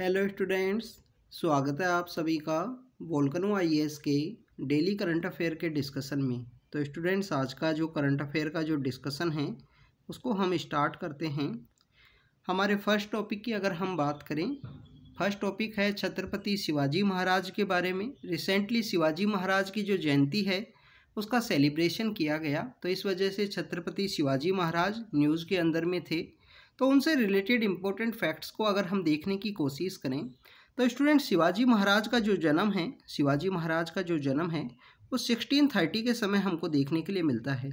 hello students स्वागत है आप सभी का वोल्कनो आईएएस के डेली करंट अफेयर के डिस्कशन में तो स्टूडेंट्स आज का जो करंट अफेयर का जो डिस्कशन है उसको हम स्टार्ट करते हैं हमारे फर्स्ट टॉपिक की अगर हम बात करें फर्स्ट टॉपिक है छत्रपति शिवाजी महाराज के बारे में रिसेंटली शिवाजी महाराज की जो जयंती है उसका सेलिब्रेशन किया गया तो इस वजह से छत्रपति शिवाजी महाराज न्यूज़ के अंदर में थे तो उनसे रिलेटेड इम्पोर्टेंट फैक्ट्स को अगर हम देखने की कोशिश करें तो स्टूडेंट शिवाजी महाराज का जो जन्म है शिवाजी महाराज का जो जन्म है वो सिक्सटीन थर्टी के समय हमको देखने के लिए मिलता है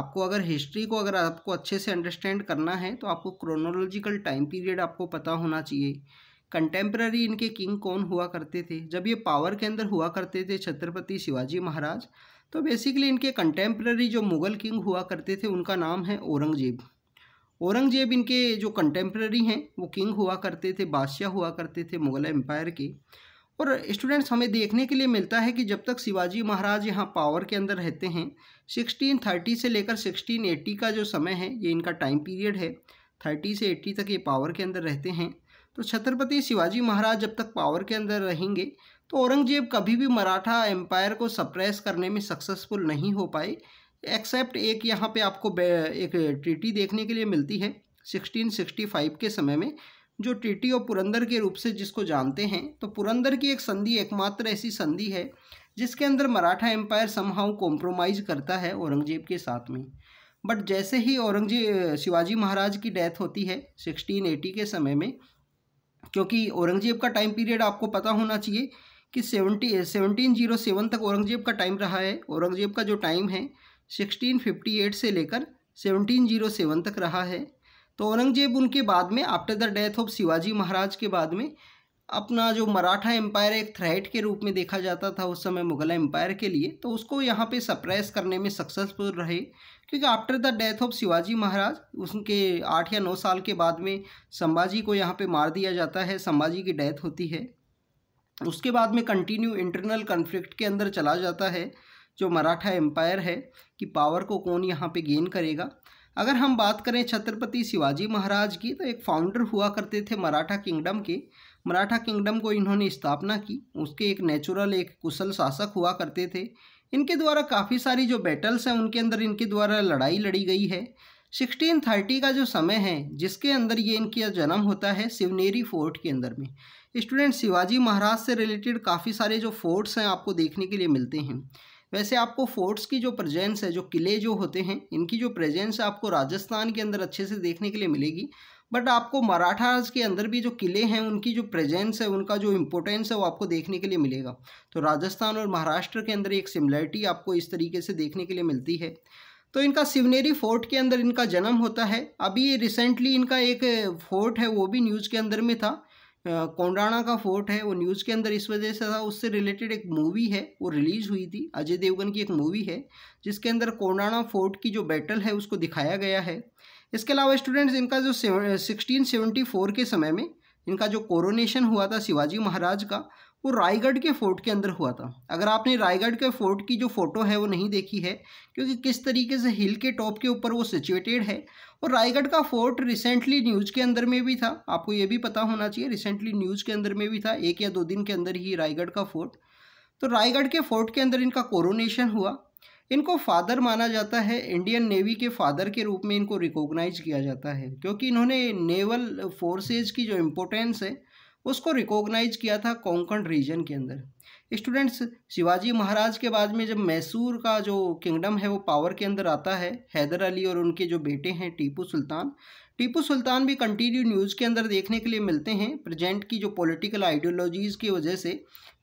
आपको अगर हिस्ट्री को अगर आपको अच्छे से अंडरस्टैंड करना है तो आपको क्रोनोलॉजिकल टाइम पीरियड आपको पता होना चाहिए कंटेम्प्रेरी इनके किंग कौन हुआ करते थे जब ये पावर के अंदर हुआ करते थे छत्रपति शिवाजी महाराज तो बेसिकली इनके कंटेम्प्रेरी जो मुग़ल किंग हुआ करते थे उनका नाम है औरंगजेब औरंगजेब इनके जो कंटेम्प्रेरी हैं वो किंग हुआ करते थे बादशाह हुआ करते थे मुगल एम्पायर के और स्टूडेंट्स हमें देखने के लिए मिलता है कि जब तक शिवाजी महाराज यहाँ पावर के अंदर रहते हैं 1630 से लेकर 1680 का जो समय है ये इनका टाइम पीरियड है 30 से 80 तक ये पावर के अंदर रहते हैं तो छत्रपति शिवाजी महाराज जब तक पावर के अंदर रहेंगे तो औरंगजेब कभी भी मराठा एम्पायर को सप्रेस करने में सक्सेसफुल नहीं हो पाए एक्सेप्ट एक यहाँ पे आपको एक ट्रीटी देखने के लिए मिलती है 1665 के समय में जो ट्रीटी और पुरंदर के रूप से जिसको जानते हैं तो पुरंदर की एक संधि एकमात्र ऐसी संधि है जिसके अंदर मराठा एम्पायर समहाउ कॉम्प्रोमाइज़ करता है औरंगजेब के साथ में बट जैसे ही औरंगजेब शिवाजी महाराज की डेथ होती है 1680 के समय में क्योंकि औरंगजेब का टाइम पीरियड आपको पता होना चाहिए कि सेवनटी सेवनटीन जीरो सेवन तक औरंगजेब का टाइम रहा है औरंगजेब का जो टाइम है 1658 से लेकर 1707 तक रहा है तो औरंगजेब उनके बाद में after the death of Shivaji Maharaj के बाद में अपना जो मराठा एम्पायर एक थ्रेट के रूप में देखा जाता था उस समय मुगल एम्पायर के लिए तो उसको यहाँ पे सप्रेस करने में सक्सेसफुल रहे क्योंकि after the death of Shivaji Maharaj उनके आठ या नौ साल के बाद में संभाजी को यहाँ पे मार दिया जाता है संभाजी की डेथ होती है उसके बाद में कंटिन्यू इंटरनल कन्फ्लिक्ट के अंदर चला जाता है जो मराठा एम्पायर है कि पावर को कौन यहाँ पे गेन करेगा अगर हम बात करें छत्रपति शिवाजी महाराज की तो एक फाउंडर हुआ करते थे मराठा किंगडम के मराठा किंगडम को इन्होंने स्थापना की उसके एक नेचुरल एक कुशल शासक हुआ करते थे इनके द्वारा काफ़ी सारी जो बैटल्स हैं उनके अंदर इनके द्वारा लड़ाई लड़ी गई है 1630 का जो समय है जिसके अंदर ये इनका जन्म होता है शिवनेरी फोर्ट के अंदर में स्टूडेंट शिवाजी महाराज से रिलेटेड काफ़ी सारे जो फोर्ट्स हैं आपको देखने के लिए मिलते हैं वैसे आपको फोर्ट्स की जो प्रेजेंस है जो किले जो होते हैं इनकी जो प्रेजेंस आपको राजस्थान के अंदर अच्छे से देखने के लिए मिलेगी बट आपको मराठाज के अंदर भी जो किले हैं उनकी जो प्रेजेंस है उनका जो इम्पोर्टेंस है वो आपको देखने के लिए मिलेगा तो राजस्थान और महाराष्ट्र के अंदर एक सिमिलरिटी आपको इस तरीके से देखने के लिए मिलती है तो इनका सिवनेरी फोर्ट के अंदर इनका जन्म होता है अभी रिसेंटली इनका एक फोर्ट है वो भी न्यूज़ के अंदर में था कोंडाणा का फोर्ट है वो न्यूज़ के अंदर इस वजह से था उससे रिलेटेड एक मूवी है वो रिलीज़ हुई थी अजय देवगन की एक मूवी है जिसके अंदर कोंडाणा फोर्ट की जो बैटल है उसको दिखाया गया है इसके अलावा स्टूडेंट्स इनका जो सिक्सटीन सेवेंटी फोर के समय में इनका जो कोरोनेशन हुआ था शिवाजी महाराज का वो रायगढ़ के फोर्ट के अंदर हुआ था अगर आपने रायगढ़ के फोर्ट की जो फ़ोटो है वो नहीं देखी है क्योंकि किस तरीके से हिल के टॉप के ऊपर वो सिचुएटेड है और रायगढ़ का फोर्ट रिसेंटली न्यूज़ के अंदर में भी था आपको ये भी पता होना चाहिए रिसेंटली न्यूज़ के अंदर में भी था एक या दो दिन के अंदर ही रायगढ़ का फोर्ट तो रायगढ़ के फोर्ट के अंदर इनका कोरोनेशन हुआ इनको फादर माना जाता है इंडियन नेवी के फादर के रूप में इनको रिकॉग्नाइज किया जाता है क्योंकि इन्होंने नेवल फोर्सेज की जो इम्पोर्टेंस है उसको रिकॉग्नाइज किया था कोंकण रीजन के अंदर स्टूडेंट्स शिवाजी महाराज के बाद में जब मैसूर का जो किंगडम है वो पावर के अंदर आता है हैदर अली और उनके जो बेटे हैं टीपू सुल्तान टीपू सुल्तान भी कंटिन्यू न्यूज़ के अंदर देखने के लिए मिलते हैं प्रेजेंट की जो पॉलिटिकल आइडियोलॉजीज़ की वजह से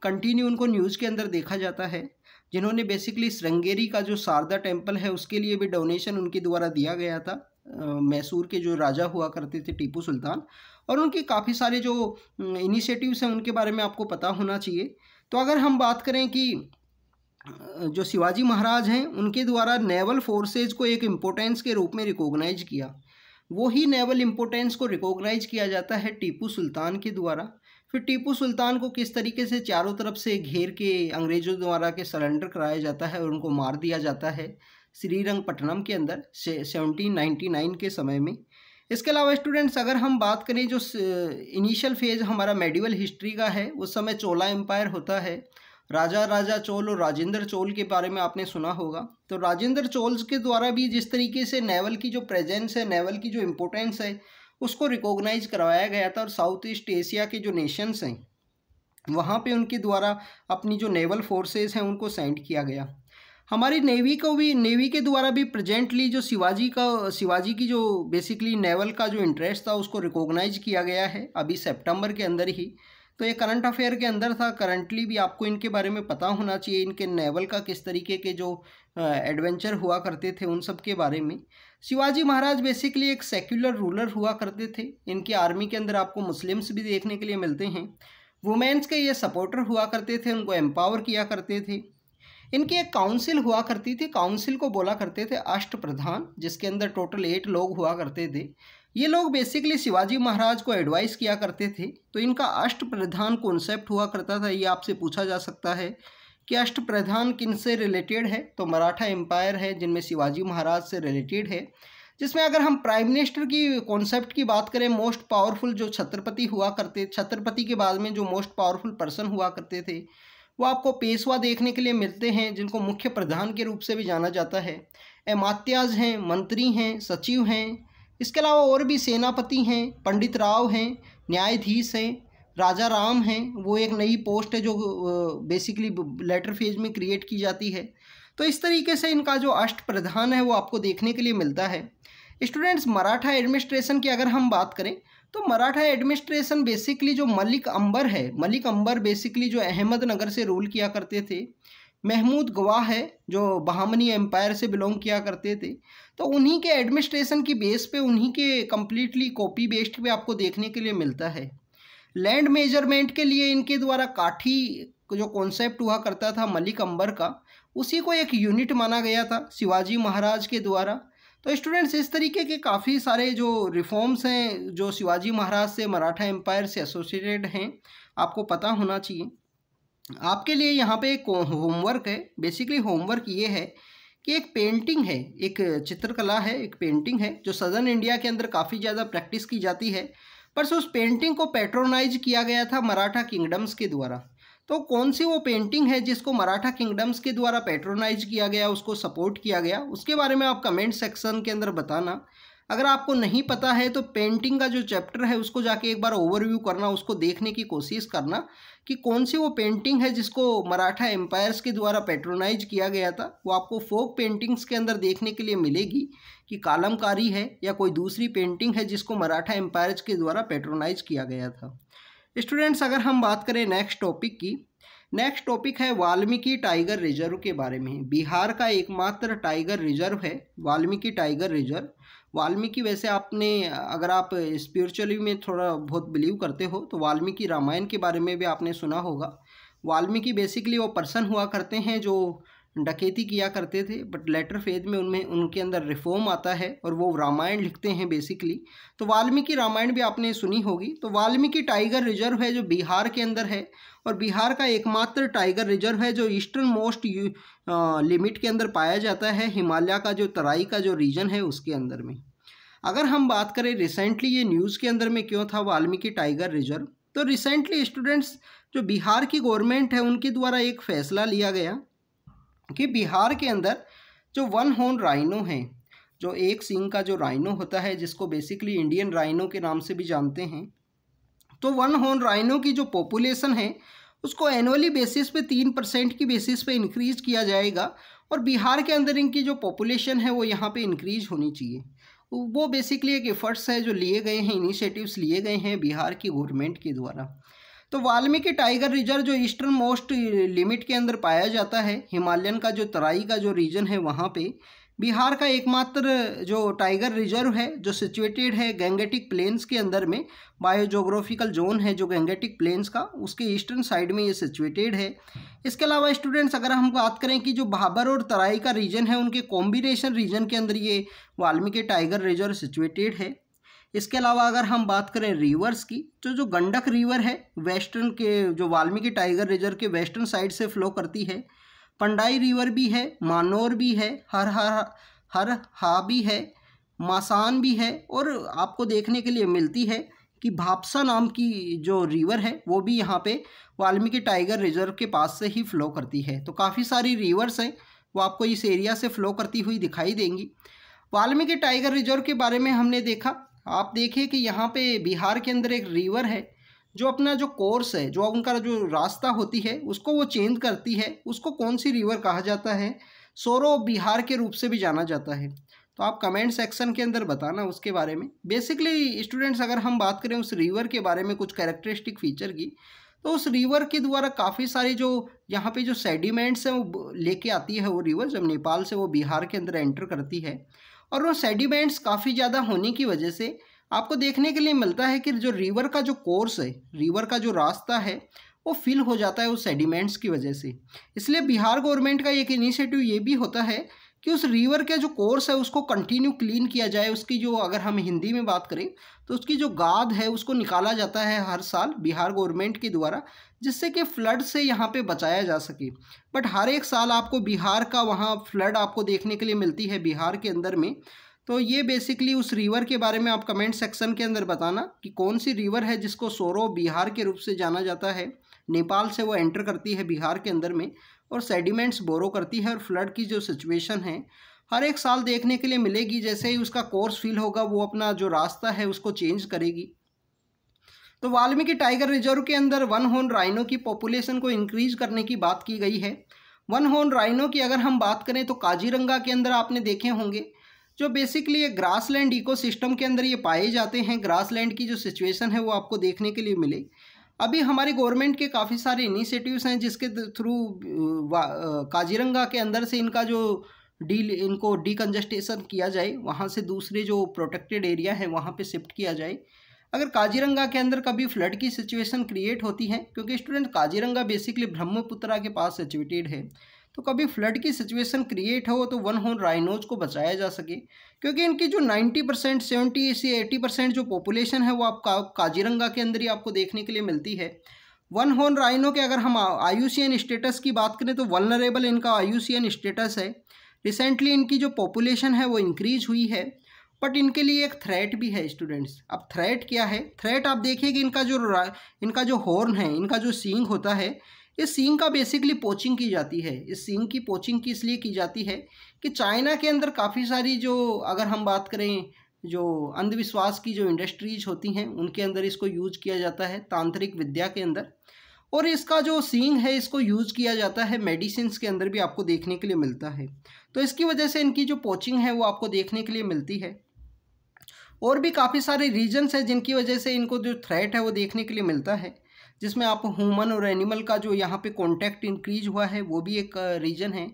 कंटिन्यू उनको न्यूज़ के अंदर देखा जाता है जिन्होंने बेसिकली श्रृंगेरी का जो शारदा टेम्पल है उसके लिए भी डोनेशन उनके द्वारा दिया गया था मैसूर के जो राजा हुआ करते थे टीपू सुल्तान और उनके काफ़ी सारे जो इनिशिएटिव्स हैं उनके बारे में आपको पता होना चाहिए तो अगर हम बात करें कि जो शिवाजी महाराज हैं उनके द्वारा नेवल फोर्सेज को एक इम्पोर्टेंस के रूप में रिकॉग्नाइज किया वो ही नेवल इम्पोर्टेंस को रिकॉग्नाइज किया जाता है टीपू सुल्तान के द्वारा फिर टीपू सुल्तान को किस तरीके से चारों तरफ से घेर के अंग्रेज़ों द्वारा के सरेंडर कराया जाता है और उनको मार दिया जाता है श्रीरंगपट्टनम के अंदर सेवनटीन नाइन्टी नाइन के समय में इसके अलावा स्टूडेंट्स अगर हम बात करें जो इनिशियल फेज हमारा मेडिवल हिस्ट्री का है उस समय चोला एम्पायर होता है राजा राजा चोल और राजेंद्र चोल के बारे में आपने सुना होगा तो राजेंद्र चोल्स के द्वारा भी जिस तरीके से नेवल की जो प्रेजेंस है नेवल की जो इम्पोर्टेंस है उसको रिकॉग्नाइज करवाया गया था और साउथ ईस्ट एशिया के जो नेशंस हैं वहाँ पे उनके द्वारा अपनी जो नेवल फोर्सेस हैं उनको सेंड किया गया हमारी नेवी को भी नेवी के द्वारा भी प्रेजेंटली जो शिवाजी का शिवाजी की जो बेसिकली नेवल का जो इंटरेस्ट था उसको रिकॉग्नाइज किया गया है अभी सेप्टेम्बर के अंदर ही तो ये करंट अफेयर के अंदर था करंटली भी आपको इनके बारे में पता होना चाहिए इनके नेवल का किस तरीके के जो एडवेंचर हुआ करते थे उन सब के बारे में शिवाजी महाराज बेसिकली एक सेक्युलर रूलर हुआ करते थे इनके आर्मी के अंदर आपको मुस्लिम्स भी देखने के लिए मिलते हैं वुमेन्स के ये सपोर्टर हुआ करते थे उनको एम्पावर किया करते थे इनकी एक काउंसिल हुआ करती थी काउंसिल को बोला करते थे अष्ट प्रधान जिसके अंदर टोटल एट लोग हुआ करते थे ये लोग बेसिकली शिवाजी महाराज को एडवाइस किया करते थे तो इनका अष्ट प्रधान कॉन्सेप्ट हुआ करता था ये आपसे पूछा जा सकता है कि अष्ट प्रधान किन से रिलेटेड है तो मराठा एम्पायर है जिनमें शिवाजी महाराज से रिलेटेड है जिसमें अगर हम प्राइम मिनिस्टर की कॉन्सेप्ट की बात करें मोस्ट पावरफुल जो छत्रपति हुआ करते छत्रपति के बाद में जो मोस्ट पावरफुल पर्सन हुआ करते थे वो आपको पेशवा देखने के लिए मिलते हैं जिनको मुख्य प्रधान के रूप से भी जाना जाता है एमात्याज हैं मंत्री हैं सचिव हैं इसके अलावा और भी सेनापति हैं पंडित राव हैं न्यायाधीश हैं राजा राम हैं वो एक नई पोस्ट है जो बेसिकली लेटर फेज में क्रिएट की जाती है तो इस तरीके से इनका जो अष्ट प्रधान है वो आपको देखने के लिए मिलता है स्टूडेंट्स मराठा एडमिनिस्ट्रेशन की अगर हम बात करें तो मराठा एडमिनिस्ट्रेशन बेसिकली जो मलिक अंबर है मलिक अंबर बेसिकली जो अहमदनगर से रूल किया करते थे महमूद गवाह है जो बहामनी एम्पायर से बिलोंग किया करते थे तो उन्हीं के एडमिनिस्ट्रेशन की बेस पे उन्हीं के कम्प्लीटली कॉपी बेस्ड पे आपको देखने के लिए मिलता है लैंड मेजरमेंट के लिए इनके द्वारा काठी जो कॉन्सेप्ट हुआ करता था मलिक अंबर का उसी को एक यूनिट माना गया था शिवाजी महाराज के द्वारा तो स्टूडेंट्स इस तरीके के काफ़ी सारे जो रिफॉर्म्स हैं जो शिवाजी महाराज से मराठा एम्पायर से एसोसिएटेड हैं आपको पता होना चाहिए आपके लिए यहाँ पे एक होमवर्क है बेसिकली होमवर्क ये है कि एक पेंटिंग है एक चित्रकला है एक पेंटिंग है जो सदर्न इंडिया के अंदर काफ़ी ज़्यादा प्रैक्टिस की जाती है पर उस पेंटिंग को पेट्रोनाइज किया गया था मराठा किंगडम्स के द्वारा तो कौन सी वो पेंटिंग है जिसको मराठा किंगडम्स के द्वारा पेट्रोनाइज किया गया उसको सपोर्ट किया गया उसके बारे में आप कमेंट सेक्शन के अंदर बताना अगर आपको नहीं पता है तो पेंटिंग का जो चैप्टर है उसको जाके एक बार ओवरव्यू करना उसको देखने की कोशिश करना कि कौन सी वो पेंटिंग है जिसको मराठा एम्पायर्स के द्वारा पेट्रोनाइज किया गया था वो आपको फोक पेंटिंग्स के अंदर देखने के लिए मिलेगी कि कालमकारी है या कोई दूसरी पेंटिंग है जिसको मराठा एम्पायर्स के द्वारा पेट्रोनाइज किया गया था स्टूडेंट्स अगर हम बात करें नेक्स्ट टॉपिक की नेक्स्ट टॉपिक है वाल्मीकि टाइगर रिजर्व के बारे में बिहार का एकमात्र टाइगर रिजर्व है वाल्मीकि टाइगर रिजर्व वाल्मीकि वैसे आपने अगर आप स्पिरिचुअली में थोड़ा बहुत बिलीव करते हो तो वाल्मीकि रामायण के बारे में भी आपने सुना होगा वाल्मीकि बेसिकली वो पर्सन हुआ करते हैं जो डकेती किया करते थे बट लेटर फेज में उनमें उनके अंदर रिफॉर्म आता है और वो रामायण लिखते हैं बेसिकली तो वाल्मीकि रामायण भी आपने सुनी होगी तो वाल्मीकि टाइगर रिजर्व है जो बिहार के अंदर है और बिहार का एकमात्र टाइगर रिजर्व है जो ईस्टर्न मोस्ट लिमिट के अंदर पाया जाता है हिमालय का जो तराई का जो रीजन है उसके अंदर में अगर हम बात करें रिसेंटली ये न्यूज़ के अंदर में क्यों था वाल्मीकि टाइगर रिजर्व तो रिसेंटली स्टूडेंट्स जो बिहार की गवर्नमेंट है उनके द्वारा एक फैसला लिया गया कि बिहार के अंदर जो वन होन राइनो है जो एक सिंह का जो राइनो होता है जिसको बेसिकली इंडियन राइनो के नाम से भी जानते हैं तो वन होन राइनो की जो पॉपुलेशन है उसको एनुअली बेसिस पे तीन परसेंट की बेसिस पे इंक्रीज किया जाएगा और बिहार के अंदर इनकी जो पॉपुलेशन है वो यहाँ पे इंक्रीज होनी चाहिए वो बेसिकली एक एफर्ट्स है जो लिए गए हैं इनिशिएटिव्स लिए गए हैं बिहार की गवर्नमेंट के द्वारा तो वाल्मीकि टाइगर रिजर्व जो ईस्टर्न मोस्ट लिमिट के अंदर पाया जाता है हिमालयन का जो तराई का जो रीजन है वहाँ पे बिहार का एकमात्र जो टाइगर रिजर्व है जो सिचुएटेड है गैंगेटिक प्लेन्स के अंदर में बायोजोग्राफिकल जोन है जो गैंगेटिक प्लेन्स का उसके ईस्टर्न साइड में ये सिचुएटेड है इसके अलावा स्टूडेंट्स अगर हम बात करें कि जो भाबर और तराई का रीजन है उनके कॉम्बिनेशन रीजन के अंदर ये वाल्मीकि टाइगर रिजर्व सिचुएटेड है इसके अलावा अगर हम बात करें रिवर्स की तो जो गंडक रिवर है वेस्टर्न के जो वाल्मीकि टाइगर रिजर्व के वेस्टर्न साइड से फ्लो करती है पंडाई रिवर भी है मानोर भी है हर हर हर हा भी है मासान भी है और आपको देखने के लिए मिलती है कि भापसा नाम की जो रिवर है वो भी यहाँ पे वाल्मीकि टाइगर रिजर्व के पास से ही फ्लो करती है तो काफ़ी सारी रिवर्स हैं वो आपको इस एरिया से फ्लो करती हुई दिखाई देंगी वाल्मीकि टाइगर रिजर्व के बारे में हमने देखा आप देखिए कि यहाँ पे बिहार के अंदर एक रिवर है जो अपना जो कोर्स है जो उनका जो रास्ता होती है उसको वो चेंज करती है उसको कौन सी रिवर कहा जाता है सोरो बिहार के रूप से भी जाना जाता है तो आप कमेंट सेक्शन के अंदर बताना उसके बारे में बेसिकली स्टूडेंट्स अगर हम बात करें उस रिवर के बारे में कुछ कैरेक्टरिस्टिक फीचर की तो उस रिवर के द्वारा काफ़ी सारे जो यहाँ पे जो सेडिमेंट्स हैं वो लेके आती है वो रिवर जब नेपाल से वो बिहार के अंदर एंटर करती है और वो सेडिमेंट्स काफ़ी ज़्यादा होने की वजह से आपको देखने के लिए मिलता है कि जो रिवर का जो कोर्स है रिवर का जो रास्ता है वो फिल हो जाता है उस सेडिमेंट्स की वजह से इसलिए बिहार गवर्नमेंट का एक इनिशिएटिव ये भी होता है कि उस रिवर के जो कोर्स है उसको कंटिन्यू क्लीन किया जाए उसकी जो अगर हम हिंदी में बात करें तो उसकी जो गाद है उसको निकाला जाता है हर साल बिहार गवर्नमेंट के द्वारा जिससे कि फ्लड से यहाँ पे बचाया जा सके बट हर एक साल आपको बिहार का वहाँ फ्लड आपको देखने के लिए मिलती है बिहार के अंदर में तो ये बेसिकली उस रिवर के बारे में आप कमेंट सेक्शन के अंदर बताना कि कौन सी रिवर है जिसको सोरो बिहार के रूप से जाना जाता है नेपाल से वो एंटर करती है बिहार के अंदर में और सेडिमेंट्स बोरो करती है और फ्लड की जो सिचुएशन है हर एक साल देखने के लिए मिलेगी जैसे ही उसका कोर्स फील होगा वो अपना जो रास्ता है उसको चेंज करेगी तो वाल्मीकि टाइगर रिजर्व के अंदर वन होन राइनो की पॉपुलेशन को इंक्रीज करने की बात की गई है वन होन राइनो की अगर हम बात करें तो काजीरंगा के अंदर आपने देखे होंगे जो बेसिकली ये ग्रासलैंड इकोसिस्टम के अंदर ये पाए जाते हैं ग्रासलैंड की जो सिचुएशन है वो आपको देखने के लिए मिले अभी हमारे गवर्नमेंट के काफ़ी सारे इनिशिएटिव्स हैं जिसके थ्रू काजीरंगा के अंदर से इनका जो डील इनको डिकन्जस्टेशन किया जाए वहाँ से दूसरे जो प्रोटेक्टेड एरिया है वहाँ पे शिफ्ट किया जाए अगर काजीरंगा के अंदर कभी फ्लड की सिचुएशन क्रिएट होती है क्योंकि स्टूडेंट काजीरंगा बेसिकली ब्रह्मपुत्रा के पास सिचुएटेड है तो कभी फ्लड की सिचुएशन क्रिएट हो तो वन होन राइनोज को बचाया जा सके क्योंकि इनकी जो 90 परसेंट सेवेंटी से एटी परसेंट जो पॉपुलेशन है वो आप का, काजीरंगा के अंदर ही आपको देखने के लिए मिलती है वन होन राइनो के अगर हम आयु स्टेटस की बात करें तो वनरेबल इनका आयु स्टेटस है रिसेंटली इनकी जो पॉपुलेशन है वो इंक्रीज हुई है बट इनके लिए एक थ्रेट भी है स्टूडेंट्स अब थ्रेट क्या है थ्रेट आप देखिए कि इनका जो इनका जो हॉर्न है इनका जो सींग होता है इस सींग का बेसिकली पोचिंग की जाती है इस सींग की पोचिंग की इसलिए की जाती है कि चाइना के अंदर काफ़ी सारी जो अगर हम बात करें जो अंधविश्वास की जो इंडस्ट्रीज होती हैं उनके अंदर इसको यूज किया जाता है तांत्रिक विद्या के अंदर और इसका जो सींग है इसको यूज़ किया जाता है मेडिसिन के अंदर भी आपको देखने के लिए मिलता है तो इसकी वजह से इनकी जो पोचिंग है वो आपको देखने के लिए मिलती है और भी काफ़ी सारे रीजन्स हैं जिनकी वजह से इनको जो थ्रेट है वो देखने के लिए मिलता है जिसमें आप ह्यूमन और एनिमल का जो यहाँ पे कॉन्टैक्ट इंक्रीज हुआ है वो भी एक रीजन है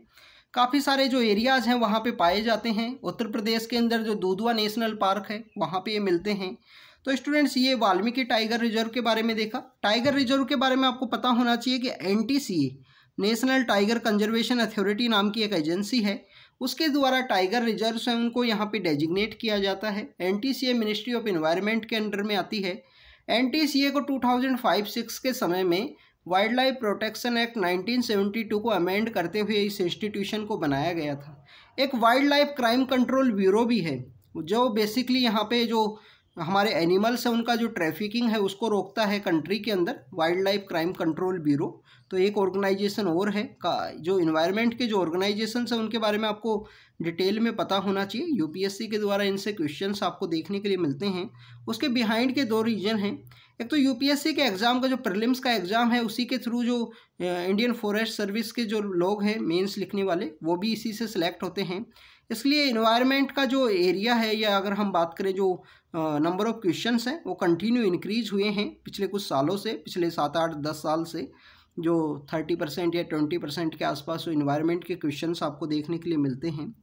काफ़ी सारे जो एरियाज़ हैं वहाँ पे पाए जाते हैं उत्तर प्रदेश के अंदर जो दूधवा नेशनल पार्क है वहाँ पे ये मिलते हैं तो स्टूडेंट्स ये वाल्मीकि टाइगर रिजर्व के बारे में देखा टाइगर रिजर्व के बारे में आपको पता होना चाहिए कि an national tiger conservation authority नाम की एक एजेंसी है उसके द्वारा टाइगर रिजर्व हैं उनको यहाँ पे डेजिग्नेट किया जाता है एन मिनिस्ट्री ऑफ इन्वायरमेंट के अंडर में आती है एन को 2005-6 के समय में वाइल्ड लाइफ प्रोटेक्शन एक्ट 1972 को अमेंड करते हुए इस इंस्टीट्यूशन को बनाया गया था एक wild life crime control bureau भी है जो बेसिकली यहाँ पे जो हमारे एनिमल्स हैं उनका जो ट्रैफिकिंग है उसको रोकता है कंट्री के अंदर wild life crime control bureau तो एक ऑर्गेनाइजेशन और है का जो इन्वायरमेंट के जो ऑर्गेनाइजेशन है उनके बारे में आपको डिटेल में पता होना चाहिए यूपीएससी के द्वारा इनसे क्वेश्चन आपको देखने के लिए मिलते हैं उसके बिहाइंड के दो रीजन हैं एक तो यूपीएससी के एग्ज़ाम का जो प्रिलिम्स का एग्ज़ाम है उसी के थ्रू जो इंडियन फॉरेस्ट सर्विस के जो लोग हैं मेंस लिखने वाले वो भी इसी से सिलेक्ट होते हैं इसलिए इन्वायरमेंट का जो एरिया है या अगर हम बात करें जो नंबर ऑफ क्वेश्चन हैं वो कंटिन्यू इनक्रीज हुए हैं पिछले कुछ सालों से पिछले सात आठ दस साल से जो थर्टी परसेंट या ट्वेंटी परसेंट के आसपास वो इन्वायरमेंट के क्वेश्चन आपको देखने के लिए मिलते हैं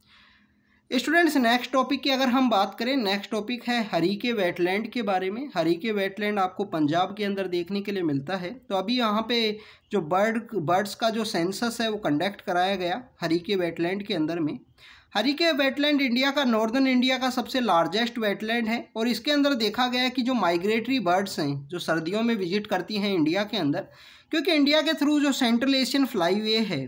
स्टूडेंट्स नेक्स्ट टॉपिक की अगर हम बात करें नेक्स्ट टॉपिक है हरी के वेटलैंड के बारे में हरी के वेटलैंड आपको पंजाब के अंदर देखने के लिए मिलता है तो अभी यहाँ पे जो बर्ड बर्ड्स का जो सेंसस है वो कंडक्ट कराया गया हरी के वेटलैंड के अंदर में हरिके वेटलैंड इंडिया का नॉर्दर्न इंडिया का सबसे लार्जेस्ट वेटलैंड है और इसके अंदर देखा गया है कि जो माइग्रेटरी बर्ड्स हैं जो सर्दियों में विजिट करती हैं इंडिया के अंदर क्योंकि इंडिया के थ्रू जो सेंट्रल एशियन फ्लाईवे है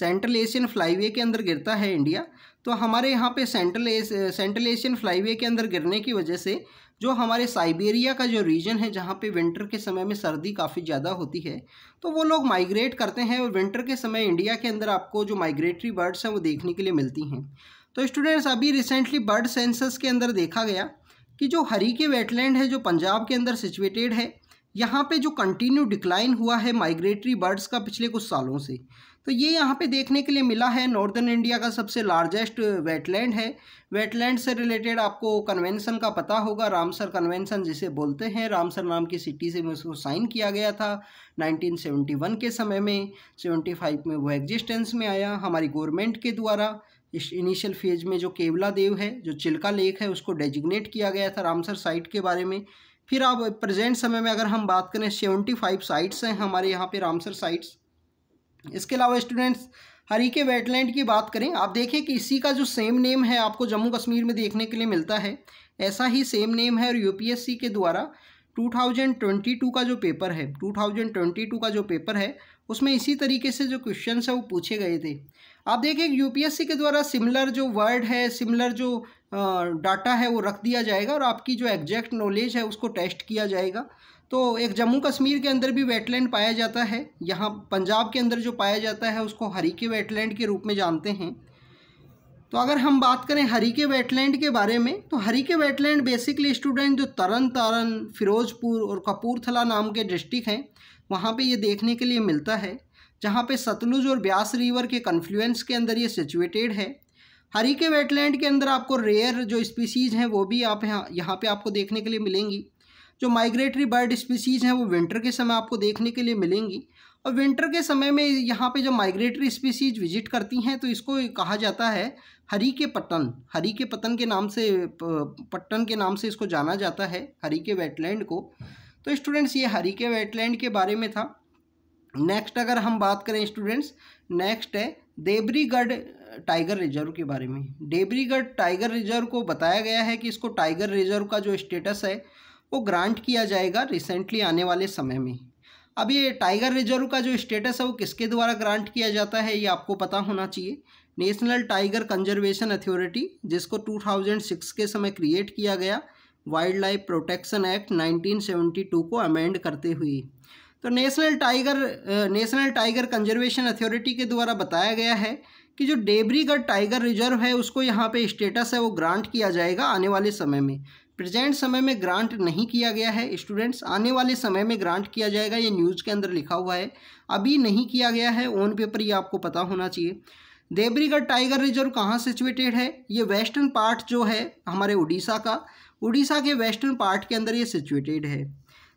सेंट्रल एशियन फ्लाईवे के अंदर गिरता है इंडिया तो हमारे यहाँ पे central as central Asian flyway के अंदर गिरने की वजह से जो हमारे साइबेरिया का जो रीजन है जहाँ पे विंटर के समय में सर्दी काफ़ी ज़्यादा होती है तो वो लोग माइग्रेट करते हैं और विंटर के समय इंडिया के अंदर आपको जो माइग्रेटरी बर्ड्स हैं वो देखने के लिए मिलती हैं तो स्टूडेंट्स अभी रिसेंटली बर्ड सेंसस के अंदर देखा गया कि जो हरी के वेटलैंड है जो पंजाब के अंदर सिचुएटेड है यहाँ पे जो कंटिन्यू डिक्लाइन हुआ है माइग्रेटरी बर्ड्स का पिछले कुछ सालों से तो ये यहाँ पे देखने के लिए मिला है नॉर्दर्न इंडिया का सबसे लार्जेस्ट वेटलैंड है वेटलैंड से रिलेटेड आपको कन्वेंशन का पता होगा रामसर कन्वेंशन जिसे बोलते हैं रामसर नाम की सिटी से उसको साइन किया गया था 1971 के समय में 75 में वो एग्जिस्टेंस में आया हमारी गवर्नमेंट के द्वारा इस इनिशियल फेज में जो केवला देव है जो चिल्का लेक है उसको डेजिग्नेट किया गया था रामसर साइट के बारे में फिर आप प्रेजेंट समय में अगर हम बात करें सेवेंटी फाइव साइट्स हैं हमारे यहाँ पे रामसर साइट्स इसके अलावा स्टूडेंट्स हरी के वेटलैंड की बात करें आप देखें कि इसी का जो सेम नेम है आपको जम्मू कश्मीर में देखने के लिए मिलता है ऐसा ही सेम नेम है और यूपीएससी के द्वारा 2022 का जो पेपर है 2022 का जो पेपर है उसमें इसी तरीके से जो क्वेश्चन है वो पूछे गए थे आप देखें यूपीएससी के द्वारा सिमिलर जो वर्ड है सिमिलर जो डाटा है वो रख दिया जाएगा और आपकी जो एग्जैक्ट नॉलेज है उसको टेस्ट किया जाएगा तो एक जम्मू कश्मीर के अंदर भी वेटलैंड पाया जाता है यहाँ पंजाब के अंदर जो पाया जाता है उसको हरीके वेटलैंड के रूप में जानते हैं तो अगर हम बात करें हरीके वेटलैंड के बारे में तो हरीके वेटलैंड बेसिकली स्टूडेंट जो तरन तारन फिरोजपुर और कपूरथला नाम के डिस्ट्रिक्ट हैं वहाँ पे ये देखने के लिए मिलता है जहाँ पे सतलुज और ब्यास रिवर के कन्फ्लुएंस के अंदर ये सिचुएटेड है हरीके वेटलैंड के अंदर आपको रेयर जो स्पीसीज़ हैं वो भी आप यहाँ यहाँ पे आपको देखने के लिए मिलेंगी जो माइग्रेटरी बर्ड स्पीसीज़ हैं वो विंटर के समय आपको देखने के लिए मिलेंगी और विंटर के समय में यहाँ पे जब माइग्रेटरी स्पीसीज विजिट करती हैं तो इसको कहा जाता है हरी के पतन हरी के पतन के नाम से पट्टन के नाम से इसको जाना जाता है हरी के वेटलैंड को तो स्टूडेंट्स ये हरी के वेटलैंड के बारे में था नेक्स्ट अगर हम बात करें स्टूडेंट्स नेक्स्ट है देबरीगढ़ टाइगर रिजर्व के बारे में देबरीगढ़ टाइगर रिजर्व को बताया गया है कि इसको टाइगर रिजर्व का जो स्टेटस है वो ग्रांट किया जाएगा रिसेंटली आने वाले समय में अब ये टाइगर रिजर्व का जो स्टेटस है वो किसके द्वारा ग्रांट किया जाता है ये आपको पता होना चाहिए नेशनल टाइगर कंजर्वेशन अथॉरिटी जिसको 2006 के समय क्रिएट किया गया वाइल्ड लाइफ प्रोटेक्शन एक्ट 1972 को अमेंड करते हुए तो national tiger national tiger conservation authority के द्वारा बताया गया है कि जो डेबरीगढ़ टाइगर रिजर्व है उसको यहाँ पे स्टेटस है वो ग्रांट किया जाएगा आने वाले समय में प्रेजेंट समय में ग्रांट नहीं किया गया है स्टूडेंट्स आने वाले समय में ग्रांट किया जाएगा ये न्यूज़ के अंदर लिखा हुआ है अभी नहीं किया गया है ऑन पेपर ये आपको पता होना चाहिए देवरीगढ़ टाइगर रिजर्व कहाँ सिचुएटेड है ये वेस्टर्न पार्ट जो है हमारे उड़ीसा का उड़ीसा के वेस्टर्न पार्ट के अंदर ये सिचुएटेड है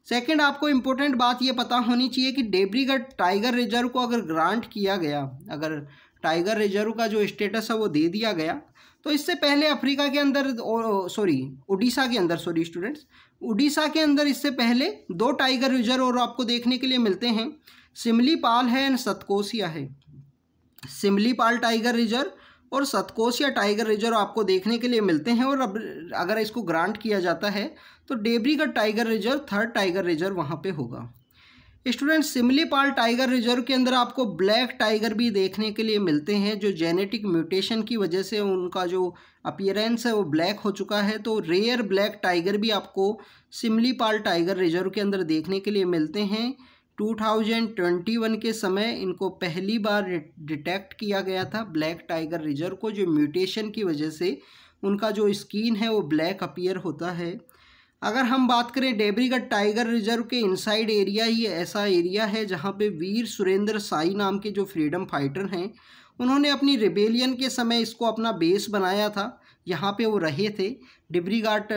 सेकेंड आपको इम्पोर्टेंट बात ये पता होनी चाहिए कि देवरीगढ़ टाइगर रिजर्व को अगर ग्रांट किया गया अगर टाइगर रिजर्व का जो स्टेटस है वो दे दिया गया तो इससे पहले अफ्रीका के अंदर सॉरी उड़ीसा के अंदर सॉरी स्टूडेंट्स उड़ीसा के अंदर इससे पहले दो टाइगर रिजर्व और आपको देखने के लिए मिलते हैं सिमलीपाल है एंड सतकोसिया है सिमलीपाल टाइगर रिजर्व और सतकोसिया टाइगर रिजर्व आपको देखने के लिए मिलते हैं और अब अगर इसको ग्रांट किया जाता है तो Debrigarh tiger reserve third tiger reserve वहाँ पर होगा स्टूडेंट सिमलीपाल टाइगर रिजर्व के अंदर आपको ब्लैक टाइगर भी देखने के लिए मिलते हैं जो जेनेटिक म्यूटेशन की वजह से उनका जो अपियरेंस है वो ब्लैक हो चुका है तो रेयर ब्लैक टाइगर भी आपको सिमलीपाल टाइगर रिजर्व के अंदर देखने के लिए मिलते हैं 2021 के समय इनको पहली बार डिटेक्ट किया गया था ब्लैक टाइगर रिजर्व को जो म्यूटेशन की वजह से उनका जो स्किन है वो ब्लैक अपीयर होता है अगर हम बात करें डेबरीगढ़ टाइगर रिजर्व के इनसाइड एरिया ही ऐसा एरिया है जहाँ पे वीर सुरेंद्र साई नाम के जो फ्रीडम फाइटर हैं उन्होंने अपनी रिबेलियन के समय इसको अपना बेस बनाया था यहाँ पे वो रहे थे डिब्रीगढ़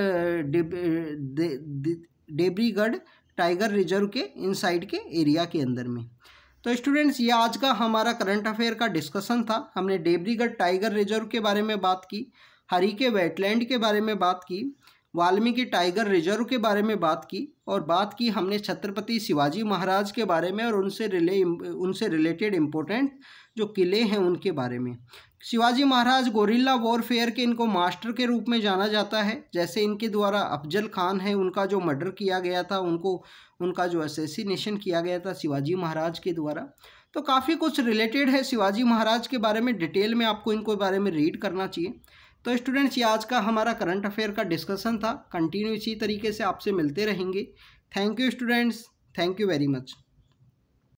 डेबरीगढ़ टाइगर रिजर्व के इनसाइड के एरिया के अंदर में तो स्टूडेंट्स ये आज का हमारा करंट अफेयर का डिस्कसन था हमने डेबरीगढ़ टाइगर रिजर्व के बारे में बात की हरी के वेटलैंड के बारे में बात की वाल्मीकि टाइगर रिजर्व के बारे में बात की और बात की हमने छत्रपति शिवाजी महाराज के बारे में और उनसे रिले उनसे रिलेटेड इम्पोर्टेंट जो किले हैं उनके बारे में शिवाजी महाराज गोरिल्ला वॉरफेयर के इनको मास्टर के रूप में जाना जाता है जैसे इनके द्वारा अफजल खान है उनका जो मर्डर किया गया था उनको उनका जो असेसिनेशन किया गया था शिवाजी महाराज के द्वारा तो काफ़ी कुछ रिलेटेड है शिवाजी महाराज के बारे में डिटेल में आपको इनको बारे में रीड करना चाहिए तो स्टूडेंट्स ये आज का हमारा करंट अफेयर का डिस्कशन था कंटिन्यू इसी तरीके से आपसे मिलते रहेंगे thank you students thank you very much